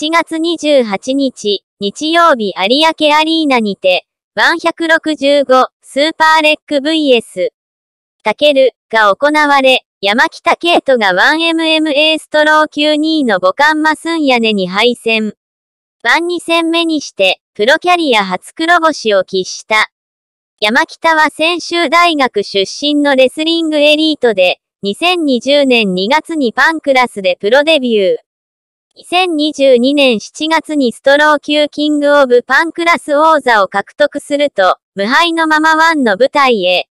7月28日、日曜日有明アリーナにて、165スーパーレック VS タケルが行われ、山北イ斗が 1MMA ストロー92のカンマスン屋根に敗戦。1 2戦目にして、プロキャリア初黒星を喫した。山北は専修大学出身のレスリングエリートで、2020年2月にパンクラスでプロデビュー。2022年7月にストロー級キングオブパンクラス王座を獲得すると、無敗のままワンの舞台へ。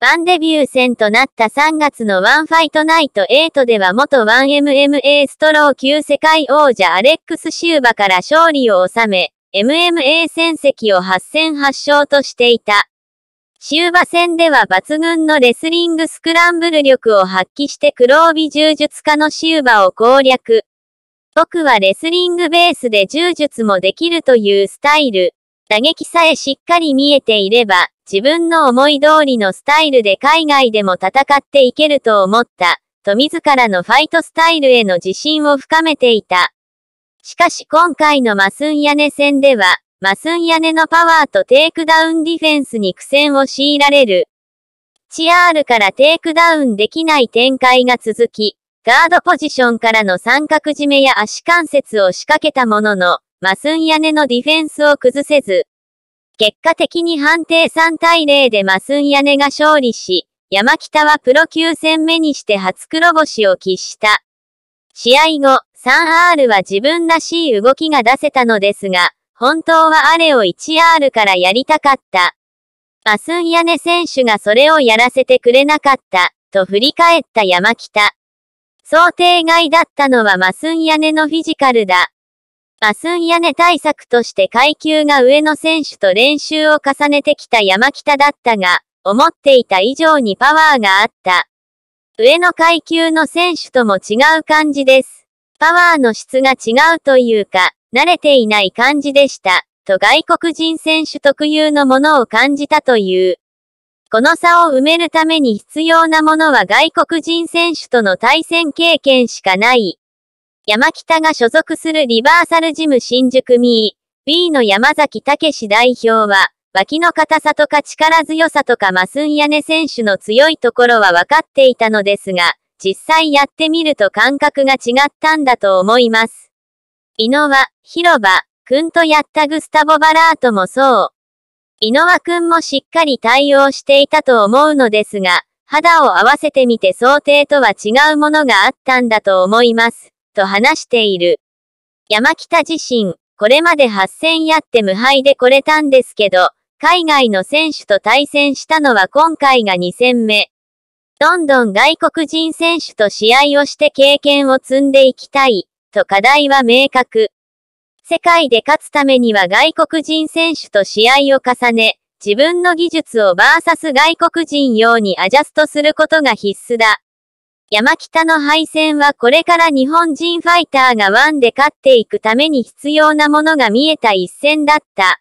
ワンデビュー戦となった3月のワンファイトナイト8では元 1MMA ストロー級世界王者アレックス・シューバから勝利を収め、MMA 戦績を8戦8勝としていた。シューバ戦では抜群のレスリングスクランブル力を発揮して黒帯柔術家のシューバを攻略。僕はレスリングベースで柔術もできるというスタイル。打撃さえしっかり見えていれば、自分の思い通りのスタイルで海外でも戦っていけると思った、と自らのファイトスタイルへの自信を深めていた。しかし今回のマスン屋根戦では、マスン屋根のパワーとテイクダウンディフェンスに苦戦を強いられる。チアールからテイクダウンできない展開が続き、ガードポジションからの三角締めや足関節を仕掛けたものの、マスン屋根のディフェンスを崩せず、結果的に判定3対0でマスン屋根が勝利し、山北はプロ級戦目にして初黒星を喫した。試合後、3R は自分らしい動きが出せたのですが、本当はあれを 1R からやりたかった。マスン屋根選手がそれをやらせてくれなかった、と振り返った山北。想定外だったのはマスン屋根のフィジカルだ。マスン屋根対策として階級が上の選手と練習を重ねてきた山北だったが、思っていた以上にパワーがあった。上の階級の選手とも違う感じです。パワーの質が違うというか、慣れていない感じでした、と外国人選手特有のものを感じたという。この差を埋めるために必要なものは外国人選手との対戦経験しかない。山北が所属するリバーサルジム新宿ミー、B の山崎武代表は、脇の硬さとか力強さとかマスン屋根選手の強いところは分かっていたのですが、実際やってみると感覚が違ったんだと思います。井野は、広場、くんとやったグスタボ・バラートもそう。井上くんもしっかり対応していたと思うのですが、肌を合わせてみて想定とは違うものがあったんだと思います、と話している。山北自身、これまで8戦やって無敗でこれたんですけど、海外の選手と対戦したのは今回が2戦目。どんどん外国人選手と試合をして経験を積んでいきたい、と課題は明確。世界で勝つためには外国人選手と試合を重ね、自分の技術をバーサス外国人用にアジャストすることが必須だ。山北の敗戦はこれから日本人ファイターがワンで勝っていくために必要なものが見えた一戦だった。